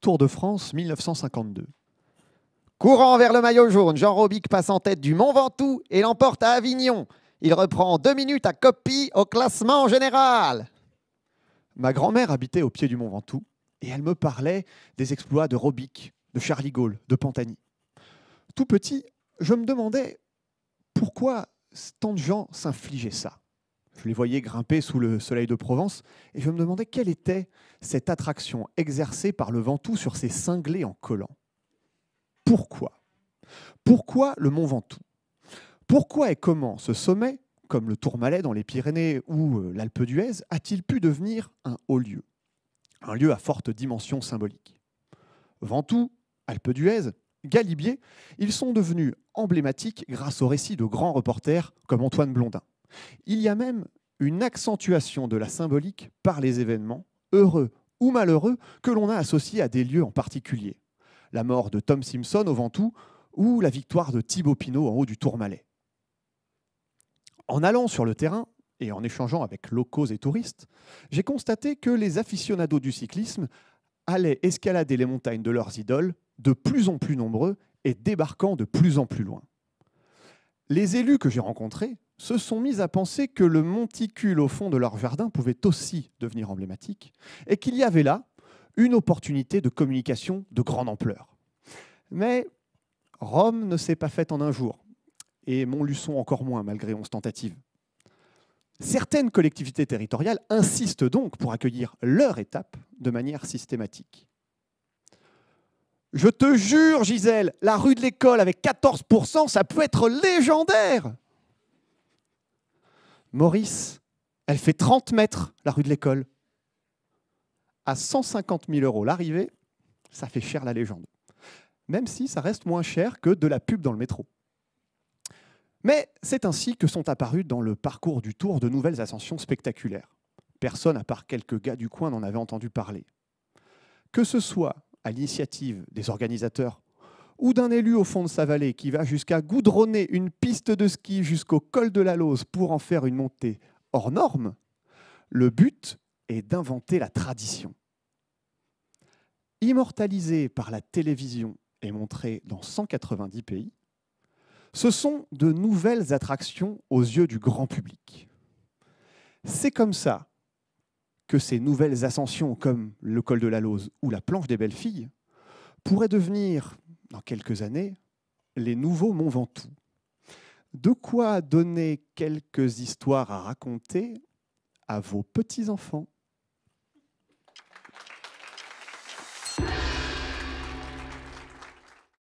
Tour de France 1952. Courant vers le maillot jaune, Jean Robic passe en tête du Mont Ventoux et l'emporte à Avignon. Il reprend deux minutes à copie au classement général. Ma grand-mère habitait au pied du Mont Ventoux et elle me parlait des exploits de Robic, de Charlie Gaulle, de Pantani. Tout petit, je me demandais pourquoi tant de gens s'infligeaient ça. Je les voyais grimper sous le soleil de Provence et je me demandais quelle était cette attraction exercée par le Ventoux sur ces cinglés en collant. Pourquoi Pourquoi le mont Ventoux Pourquoi et comment ce sommet, comme le Tourmalet dans les Pyrénées ou euh, l'Alpe d'Huez, a-t-il pu devenir un haut lieu Un lieu à forte dimension symbolique. Ventoux, Alpe d'Huez, Galibier, ils sont devenus emblématiques grâce aux récits de grands reporters comme Antoine Blondin. Il y a même une accentuation de la symbolique par les événements, heureux ou malheureux, que l'on a associés à des lieux en particulier. La mort de Tom Simpson au Ventoux ou la victoire de Thibaut Pinot en haut du Tourmalet. En allant sur le terrain et en échangeant avec locaux et touristes, j'ai constaté que les aficionados du cyclisme allaient escalader les montagnes de leurs idoles, de plus en plus nombreux et débarquant de plus en plus loin. Les élus que j'ai rencontrés, se sont mis à penser que le monticule au fond de leur jardin pouvait aussi devenir emblématique, et qu'il y avait là une opportunité de communication de grande ampleur. Mais Rome ne s'est pas faite en un jour, et Montluçon encore moins, malgré onze tentatives. Certaines collectivités territoriales insistent donc pour accueillir leur étape de manière systématique. Je te jure, Gisèle, la rue de l'école avec 14%, ça peut être légendaire Maurice, elle fait 30 mètres, la rue de l'école. À 150 000 euros l'arrivée, ça fait cher la légende. Même si ça reste moins cher que de la pub dans le métro. Mais c'est ainsi que sont apparues dans le parcours du Tour de nouvelles ascensions spectaculaires. Personne, à part quelques gars du coin, n'en avait entendu parler. Que ce soit à l'initiative des organisateurs ou d'un élu au fond de sa vallée qui va jusqu'à goudronner une piste de ski jusqu'au col de la Lose pour en faire une montée hors norme, le but est d'inventer la tradition. Immortalisé par la télévision et montré dans 190 pays, ce sont de nouvelles attractions aux yeux du grand public. C'est comme ça que ces nouvelles ascensions comme le col de la Lose ou la planche des belles filles pourraient devenir dans quelques années, les nouveaux Mont Ventoux. De quoi donner quelques histoires à raconter à vos petits-enfants.